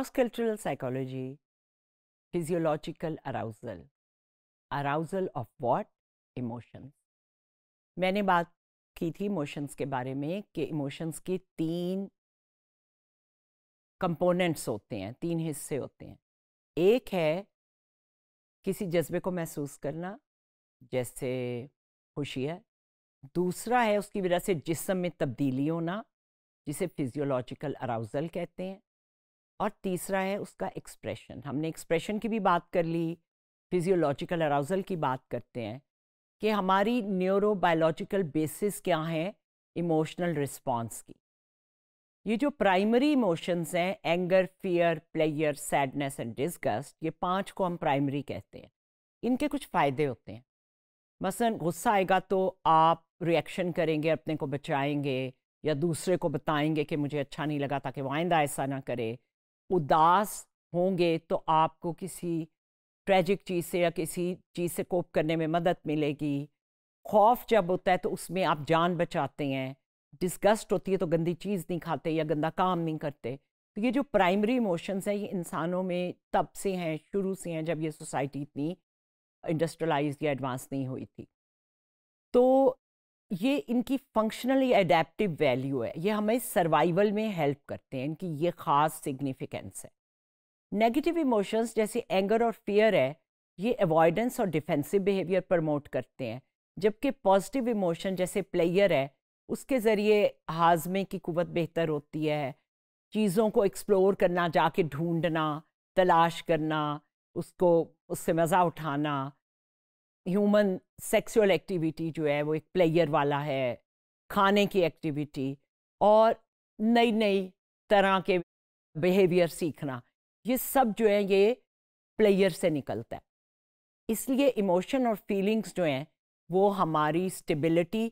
Cross cultural psychology physiological arousal arousal of what Emotions. मैंने बात की थी इमोशंस के बारे में कि इमोशंस के तीन कंपोनेंट्स होते हैं तीन हिस्से होते हैं एक है किसी जज्बे को महसूस करना जैसे खुशी है दूसरा है उसकी वजह से जिसम में तब्दीली होना जिसे फिजियोलॉजिकल अराउजल कहते हैं और तीसरा है उसका एक्सप्रेशन हमने एक्सप्रेशन की भी बात कर ली फिजियोलॉजिकल अराउजल की बात करते हैं कि हमारी न्यूरोबायोलॉजिकल बेसिस क्या है इमोशनल रिस्पॉन्स की ये जो प्राइमरी इमोशंस हैं anger fear player sadness and disgust ये पांच को हम प्राइमरी कहते हैं इनके कुछ फ़ायदे होते हैं मसलन गुस्सा आएगा तो आप रिएक्शन करेंगे अपने को बचाएंगे या दूसरे को बताएंगे कि मुझे अच्छा नहीं लगा ताकि वाइंदा ऐसा ना करे उदास होंगे तो आपको किसी ट्रेजिक चीज़ से या किसी चीज़ से कोप करने में मदद मिलेगी खौफ जब होता है तो उसमें आप जान बचाते हैं डिस्गस्ट होती है तो गंदी चीज़ नहीं खाते या गंदा काम नहीं करते तो ये जो प्राइमरी इमोशंस हैं ये इंसानों में तब से हैं शुरू से हैं जब ये सोसाइटी इतनी इंडस्ट्रियलाइज या एडवांस नहीं हुई थी तो ये इनकी फंक्शनली अडेप्टिव वैल्यू है ये हमें सर्वाइवल में हेल्प करते हैं इनकी ये ख़ास सिग्निफिकेंस है नेगेटिव इमोशंस जैसे एंगर और फियर है ये अवॉइडेंस और डिफेंसिव बिहेवियर प्रमोट करते हैं जबकि पॉजिटिव इमोशन जैसे प्लेयर है उसके ज़रिए हाजमे की कुवत बेहतर होती है चीज़ों को एक्सप्लोर करना जाके ढूंढना तलाश करना उसको उससे मज़ा उठाना ह्यूमन सेक्सुअल एक्टिविटी जो है वो एक प्लेयर वाला है खाने की एक्टिविटी और नई नई तरह के बिहेवियर सीखना ये सब जो है ये प्लेयर से निकलता है इसलिए इमोशन और फीलिंग्स जो हैं वो हमारी स्टेबिलिटी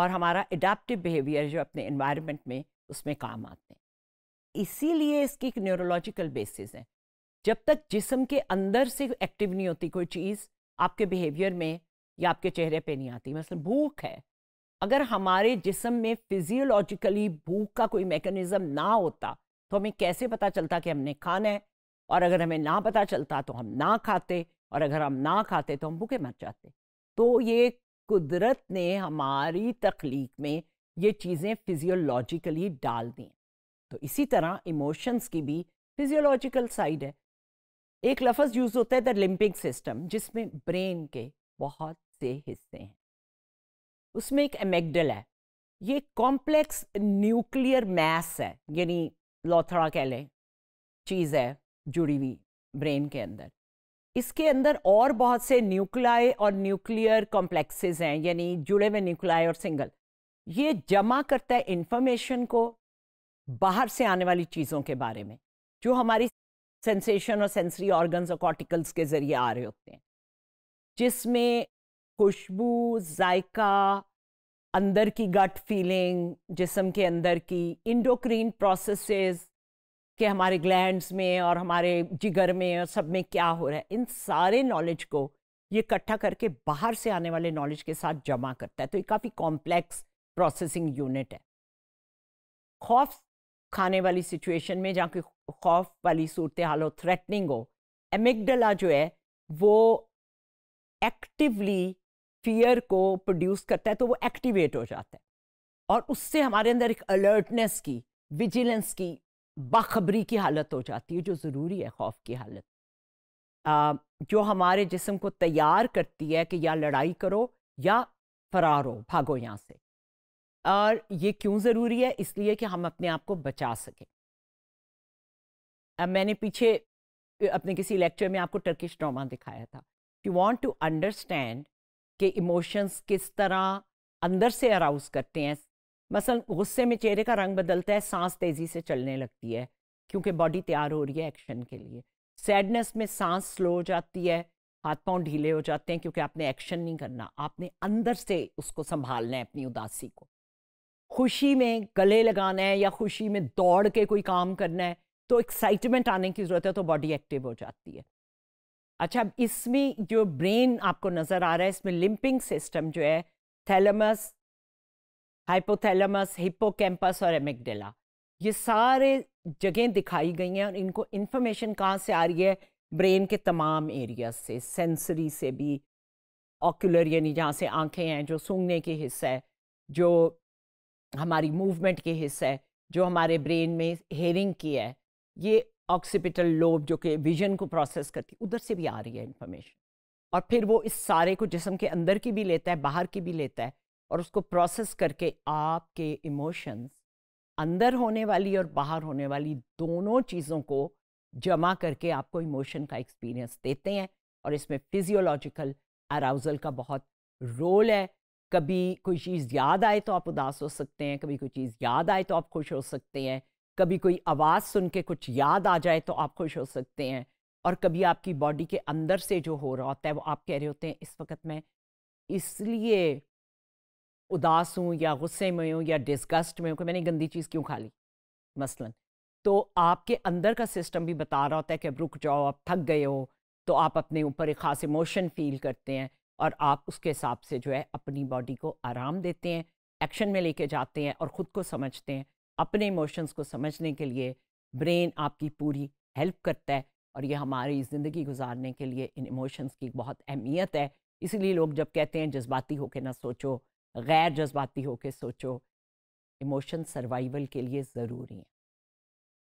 और हमारा एडाप्टिव बिहेवियर जो अपने इन्वायरमेंट में उसमें काम आते हैं इसीलिए इसकी एक न्यूरोलॉजिकल बेसिस है जब तक जिसम के अंदर से एक्टिव नहीं होती कोई चीज़ आपके बिहेवियर में या आपके चेहरे पे नहीं आती मतलब भूख है अगर हमारे जिसम में फिजियोलॉजिकली भूख का कोई मेकनिज़म ना होता तो हमें कैसे पता चलता कि हमने खाना है और अगर हमें ना पता चलता तो हम ना खाते और अगर हम ना खाते तो हम भूखे मर जाते तो ये कुदरत ने हमारी तख्लीक में ये चीज़ें फिजियोलॉजिकली डाल दी तो इसी तरह इमोशंस की भी फिजियोलॉजिकल साइड है एक लफज यूज़ होता है द लिम्बिक सिस्टम जिसमें ब्रेन के बहुत से हिस्से हैं उसमें एक एमेगडल है ये कॉम्प्लेक्स न्यूक्लियर मैस है यानी लोथड़ा कह लें चीज़ है जुड़ी हुई ब्रेन के अंदर इसके अंदर और बहुत से न्यूक्लाय और न्यूक्लियर कॉम्प्लेक्सेस हैं यानी जुड़े हुए न्यूक्लाय और सिंगल ये जमा करता है इन्फॉर्मेशन को बाहर से आने वाली चीज़ों के बारे में जो हमारी सेंसेशन और सेंसरी ऑर्गन्स और कॉर्टिकल्स के ज़रिए आ रहे होते हैं जिसमें खुशबू जायका अंदर की गट फीलिंग जिसम के अंदर की इंडोक्रीन प्रोसेसेस के हमारे ग्लैंड्स में और हमारे जिगर में और सब में क्या हो रहा है इन सारे नॉलेज को ये इकट्ठा करके बाहर से आने वाले नॉलेज के साथ जमा करता है तो ये काफ़ी कॉम्प्लेक्स प्रोसेसिंग यूनिट है खौफ खाने वाली सिचुएशन में जहाँ की खौफ वाली सूरत हाल हो थ्रेटनिंग हो एमिकडला जो है वो एक्टिवली फियर को प्रोड्यूस करता है तो वो एक्टिवेट हो जाता है और उससे हमारे अंदर एक अलर्टनेस की विजिलेंस की बाखबरी की हालत हो जाती है जो ज़रूरी है खौफ की हालत आ, जो हमारे जिसम को तैयार करती है कि या लड़ाई करो या फरार हो भागो यहाँ से और ये क्यों ज़रूरी है इसलिए कि हम अपने आप को बचा सकें अब मैंने पीछे अपने किसी लेक्चर में आपको टर्किश ड्रामा दिखाया था यू वॉन्ट टू अंडरस्टैंड कि इमोशंस किस तरह अंदर से अराउज करते हैं मसल गुस्से में चेहरे का रंग बदलता है सांस तेज़ी से चलने लगती है क्योंकि बॉडी तैयार हो रही है एक्शन के लिए सैडनेस में सांस स्लो हो जाती है हाथ पांव ढीले हो जाते हैं क्योंकि आपने एक्शन नहीं करना आपने अंदर से उसको संभालना है अपनी उदासी को खुशी में गले लगाना है या खुशी में दौड़ के कोई काम करना है तो एक्साइटमेंट आने की ज़रूरत है तो बॉडी एक्टिव हो जाती है अच्छा अब इसमें जो ब्रेन आपको नज़र आ रहा है इसमें लिम्पिंग सिस्टम जो है थैलमस हाइपोथैलमस हिप्पोकैम्पस और एमिकडेला ये सारे जगह दिखाई गई हैं और इनको इन्फॉर्मेशन कहाँ से आ रही है ब्रेन के तमाम एरिया से सेंसरी से भी ऑक्यूलर यानी जहाँ से आंखें हैं जो सूंघने के हिस्सा है जो हमारी मूवमेंट के हिस्सा है जो हमारे ब्रेन में हेयरिंग की है ये ऑक्सीपिटल लोब जो कि विजन को प्रोसेस करती उधर से भी आ रही है इन्फॉर्मेशन और फिर वो इस सारे को जिसम के अंदर की भी लेता है बाहर की भी लेता है और उसको प्रोसेस करके आपके इमोशंस अंदर होने वाली और बाहर होने वाली दोनों चीज़ों को जमा करके आपको इमोशन का एक्सपीरियंस देते हैं और इसमें फिजियोलॉजिकल अराउजल का बहुत रोल है कभी कोई चीज़ याद आए तो आप उदास हो सकते हैं कभी कोई चीज़ याद आए तो आप खुश हो सकते हैं कभी कोई आवाज़ सुन के कुछ याद आ जाए तो आप खुश हो सकते हैं और कभी आपकी बॉडी के अंदर से जो हो रहा होता है वो आप कह रहे होते हैं इस वक्त मैं इसलिए उदास हूँ या गुस्से में हूँ या डिस्गस्ट में हूँ कि मैंने गंदी चीज़ क्यों खा ली मसलन तो आपके अंदर का सिस्टम भी बता रहा होता है कि अब रुक जाओ आप थक गए हो तो आप अपने ऊपर एक खास इमोशन फील करते हैं और आप उसके हिसाब से जो है अपनी बॉडी को आराम देते हैं एक्शन में लेके जाते हैं और ख़ुद को समझते हैं अपने इमोशंस को समझने के लिए ब्रेन आपकी पूरी हेल्प करता है और ये हमारी ज़िंदगी गुजारने के लिए इन इमोशंस की बहुत अहमियत है इसीलिए लोग जब कहते हैं जज्बाती होके ना सोचो गैर जज्बाती होके सोचो इमोशन सर्वाइवल के लिए ज़रूरी हैं